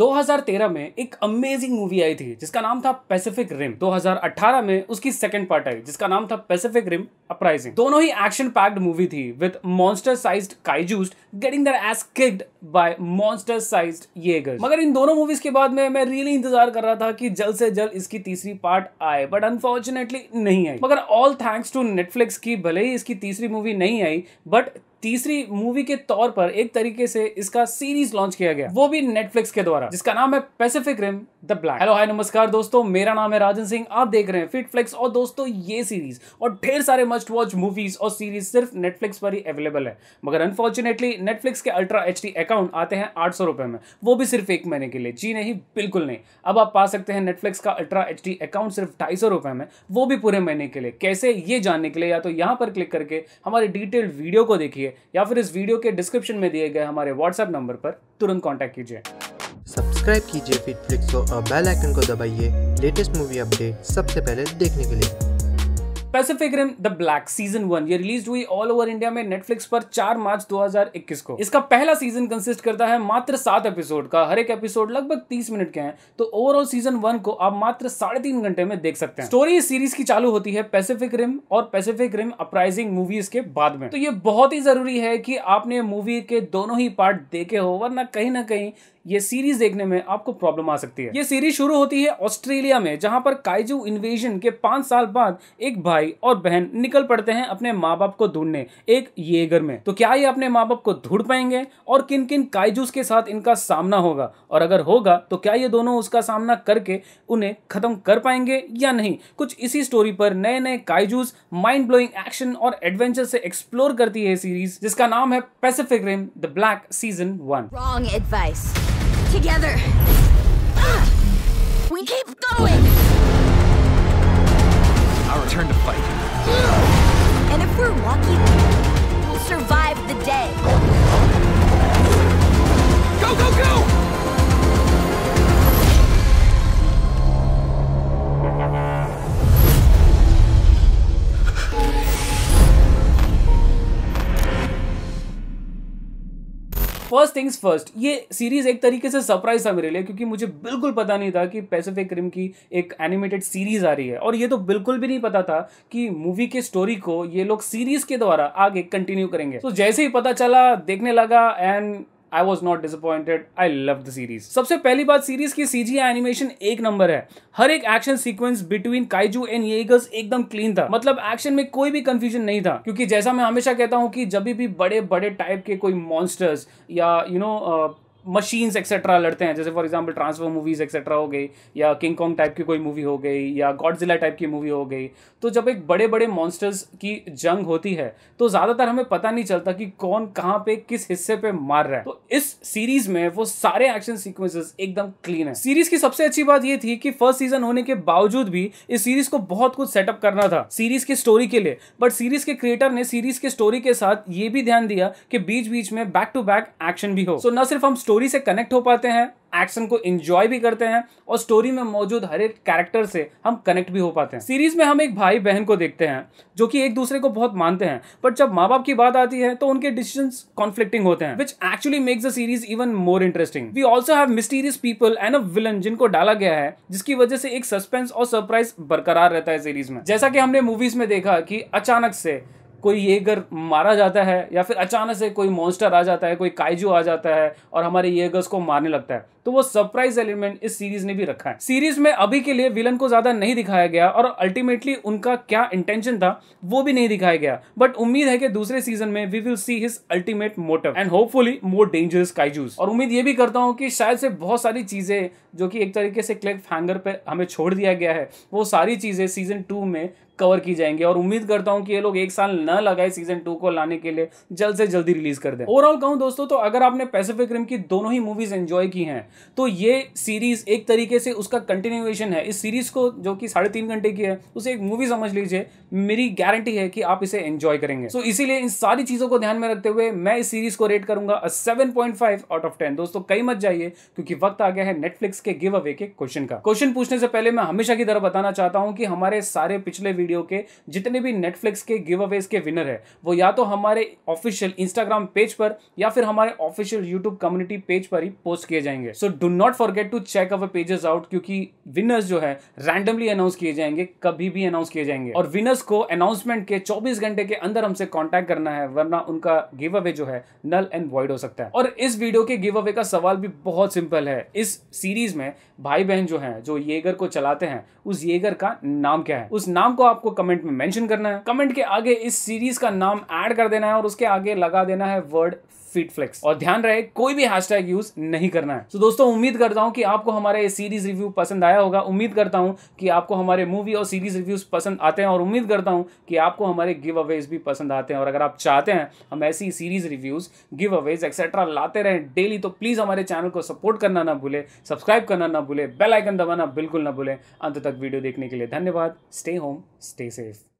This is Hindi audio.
2013 में एक अमेजिंग मूवी आई थी जिसका नाम था पैसिफिक रिम 2018 में उसकी सेकंड पार्ट आई जिसका नाम था पैसिफिक रिम अपराइजिंग दोनों ही एक्शन पैक्ड मूवी थी with monster sized kaijus getting their ass kicked by monster sized ये मगर इन दोनों मूवीज के बाद में मैं रियली इंतजार कर रहा था कि जल्द से जल्द इसकी तीसरी पार्ट आए बट अनफॉर्चुनेटली नहीं आई मगर ऑल थैंक्स टू नेटफ्लिक्स की भले ही इसकी तीसरी मूवी नहीं आई बट तीसरी मूवी के तौर पर एक तरीके से इसका सीरीज लॉन्च किया गया वो भी नेटफ्लिक्स के द्वारा जिसका नाम है Pacific Rim the Black hello hi नमस्कार दोस्तों मेरा नाम है राजन सिंह आप देख रहे हैं फिटफ्लिक्स और दोस्तों ये सीरीज और ढेर सारे मस्ट वॉच मूवीज और सीरीज सिर्फ नेटफ्लिक्स पर ही अवेलेबल है मगर अनफॉर्चुनेटली नेटफ्लिक्स के अल्ट्रा एच अकाउंट आते हैं आठ रुपए में वो भी सिर्फ एक महीने के लिए जी नहीं बिल्कुल नहीं अब आप पा सकते हैं नेटफ्लिक्स का अल्ट्रा एच अकाउंट सिर्फ ढाई रुपए में वो भी पूरे महीने के लिए कैसे ये जानने के लिए या तो यहां पर क्लिक करके हमारे डिटेल्ड वीडियो को देखिए या फिर इस वीडियो के डिस्क्रिप्शन में दिए गए हमारे व्हाट्सएप नंबर पर तुरंत कॉन्टैक्ट कीजिए सब्सक्राइब कीजिए फिटफ्लिक्स को और बेल आइकन को दबाइए लेटेस्ट मूवी अपडेट सबसे पहले देखने के लिए Pacific Rim the Black season one ये रिलीज हुई ऑल ओवर इंडिया में नेटफ्लिक्स पर 4 मार्च 2021 को इसका पहला सीजन कंसिस्ट करता है मात्र सात एपिसोड का हर एक एपिसोड लगभग 30 मिनट के हैं तो ओवरऑल सीजन वन को आप मात्र साढ़े तीन घंटे में देख सकते हैं स्टोरी इस सीरीज की चालू होती है पैसिफिक रिम और पैसिफिक रिम अपराइजिंग मूवीज के बाद में तो ये बहुत ही जरूरी है कि आपने मूवी के दोनों ही पार्ट देखे हो वरना कहीं ना कहीं ये सीरीज देखने में आपको प्रॉब्लम आ सकती है ये सीरीज शुरू होती है ऑस्ट्रेलिया में जहां पर काइजू इन्वेजन के पांच साल बाद एक भाई और बहन निकल पड़ते हैं अपने माँ बाप को ढूंढने एक येगर में तो क्या ये अपने माँ बाप को ढूंढ पाएंगे और किन किन काइजूस के साथ इनका सामना होगा और अगर होगा तो क्या ये दोनों उसका सामना करके उन्हें खत्म कर पाएंगे या नहीं कुछ इसी स्टोरी पर नए नए काइजूस माइंड ब्लोइंग एक्शन और एडवेंचर से एक्सप्लोर करती है सीरीज जिसका नाम है Pacific Rim the Black season one advice together. Ah! We keep going! Our return to fight. First things first ये सीरीज एक तरीके से सरप्राइज था मेरे लिए क्योंकि मुझे बिल्कुल पता नहीं था कि पैसिफिक रिम की एक एनिमेटेड सीरीज आ रही है और ये तो बिल्कुल भी नहीं पता था कि मूवी के स्टोरी को ये लोग सीरीज के द्वारा आगे कंटिन्यू करेंगे तो जैसे ही पता चला देखने लगा and I was not disappointed I love the series सबसे पहली बात सीरीज की सीजी एनिमेशन एक नंबर है हर एक action sequence between kaiju and jaegers एकदम क्लीन था मतलब एक्शन में कोई भी कंफ्यूजन नहीं था क्योंकि जैसा मैं हमेशा कहता हूँ कि जब भी बड़े बड़े टाइप के कोई मॉन्स्टर्स या you you know know, uh, machines etcetera लड़ते हैं जैसे for example transfer movies etcetera हो गई या किंग कॉन्ग टाइप की कोई मूवी हो गई या गॉडजिला टाइप की मूवी हो गई तो जब एक बड़े बड़े मॉन्स्टर्स की जंग होती है तो ज़्यादातर हमें पता नहीं चलता कि कौन कहाँ पे किस हिस्से पे मार रहा है तो इस सीरीज में वो सारे एक्शन सीक्वेंसेस एकदम क्लीन है सीरीज की सबसे अच्छी बात ये थी कि फर्स्ट सीजन होने के बावजूद भी इस सीरीज को बहुत कुछ सेटअप करना था सीरीज की स्टोरी के लिए बट सीरीज के क्रिएटर ने सीरीज के स्टोरी के साथ ये भी ध्यान दिया कि बीच बीच में बैक टू बैक एक्शन भी हो सो न सिर्फ हम story स्टोरी से कनेक्ट हो पाते हैं एक्शन को एंजॉय भी करते हैं और स्टोरी में मौजूद हर एक कैरेक्टर से हम कनेक्ट भी हो पाते हैं सीरीज में हम एक भाई बहन को देखते हैं जो कि एक दूसरे को बहुत मानते हैं पर जब माँ बाप की बात आती है तो उनके डिसीजन कॉन्फ्लिक्टिंग होते हैं which actually makes the series even more interesting we also have mysterious people and a villain जिनको डाला गया है जिसकी वजह से एक सस्पेंस और सरप्राइज बरकरार रहता है सीरीज में जैसा कि हमने मूवीज में देखा कि अचानक से कोई ये घर मारा जाता है या फिर अचानक से कोई मॉन्स्टर आ जाता है कोई काइजू आ जाता है और हमारे ये को मारने लगता है तो वो सरप्राइज एलिमेंट इस सीरीज ने भी रखा है सीरीज में अभी के लिए विलन को ज्यादा नहीं दिखाया गया और अल्टीमेटली उनका क्या इंटेंशन था वो भी नहीं दिखाया गया बट उम्मीद है कि दूसरे सीजन में we will see his ultimate motive and hopefully more dangerous kaijus और उम्मीद ये भी करता हूँ कि शायद से बहुत सारी चीजें जो कि एक तरीके से क्लिक हैंगर पे हमें छोड़ दिया गया है वो सारी चीजें सीजन टू में कवर की जाएंगे और उम्मीद करता हूं कि ये लोग एक साल न लगाए सीजन टू को लाने के लिए जल्द से जल्दी रिलीज कर दें ओवरऑल कहूं दोस्तों तो अगर आपने पैसिफिक रिम की दोनों ही मूवीज एंजॉय की हैं तो ये सीरीज़ एक तरीके से उसका कंटिन्यूएशन है इस सीरीज़ को जो कि साढ़े तीन घंटे की है उसे एक मूवी समझ लीजिए मेरी गारंटी है कि आप इसे एंजॉय करेंगे सो so, इसीलिए इन सारी चीज़ों को ध्यान में रखते हुए मैं इस सीरीज़ को रेट करूंगा seven point five out of ten दोस्तों कई मत जाइए क्योंकि वक्त आ गया है नेटफ्लिक्स के गिव अवे के क्वेश्चन का क्वेश्चन पूछने से पहले मैं हमेशा की तरह बताना चाहता हूं कि हमारे सारे पिछले वीडियो के जितने भी नेटफ्लिक्स के गिव अवेज के विनर है वो या तो हमारे ऑफिशियल इंस्टाग्राम पेज पर या फिर हमारे ऑफिशियल यूट्यूब कम्युनिटी पेज पर ही पोस्ट किए जाएंगे so do not forget to check our pages out क्योंकि विनर्स जो है रैंडमली अनाउंस किए जाएंगे कभी भी अनाउंस किए जाएंगे और विनर्स को अनाउंसमेंट के 24 घंटे के अंदर हमसे कांटेक्ट करना है वरना उनका गिव अवे जो है नल एंड वॉइड हो सकता है और इस वीडियो के गिव अवे का सवाल भी बहुत सिंपल है इस सीरीज में भाई बहन जो है जो येगर को चलाते हैं उस येगर का नाम क्या है उस नाम को आपको कमेंट में मैंशन करना है कमेंट के आगे इस सीरीज का नाम एड कर देना है और उसके आगे लगा देना है वर्ड फिट फ्लेक्स और ध्यान रहे कोई भी हैशटैग यूज नहीं करना है सो so, दोस्तों दोस्तों उम्मीद करता हूँ कि आपको हमारा ये सीरीज़ रिव्यू पसंद आया होगा उम्मीद करता हूँ कि आपको हमारे मूवी और सीरीज़ रिव्यूज़ पसंद आते हैं और उम्मीद करता हूँ कि आपको हमारे गिव अवेज भी पसंद आते हैं और अगर आप चाहते हैं हम ऐसी series reviews giveaways etcetera लाते रहें डेली तो प्लीज़ हमारे चैनल को सपोर्ट करना ना भूले सब्सक्राइब करना ना भूले बेलाइकन दबाना बिल्कुल ना भूलें अंत तक वीडियो देखने के लिए धन्यवाद स्टे होम स्टे सेफ़